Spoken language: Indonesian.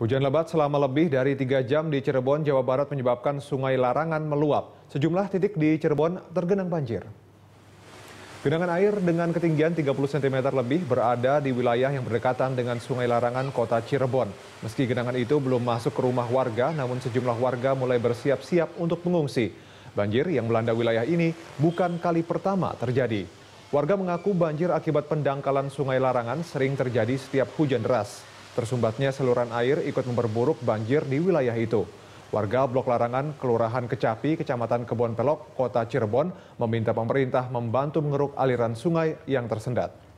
Hujan lebat selama lebih dari tiga jam di Cirebon, Jawa Barat menyebabkan sungai Larangan meluap. Sejumlah titik di Cirebon tergenang banjir. Genangan air dengan ketinggian 30 cm lebih berada di wilayah yang berdekatan dengan Sungai Larangan, Kota Cirebon. Meski genangan itu belum masuk ke rumah warga, namun sejumlah warga mulai bersiap-siap untuk mengungsi. Banjir yang melanda wilayah ini bukan kali pertama terjadi. Warga mengaku banjir akibat pendangkalan Sungai Larangan sering terjadi setiap hujan deras. Tersumbatnya saluran air ikut memperburuk banjir di wilayah itu. Warga Blok Larangan, Kelurahan Kecapi, Kecamatan Kebon Pelok, Kota Cirebon meminta pemerintah membantu mengeruk aliran sungai yang tersendat.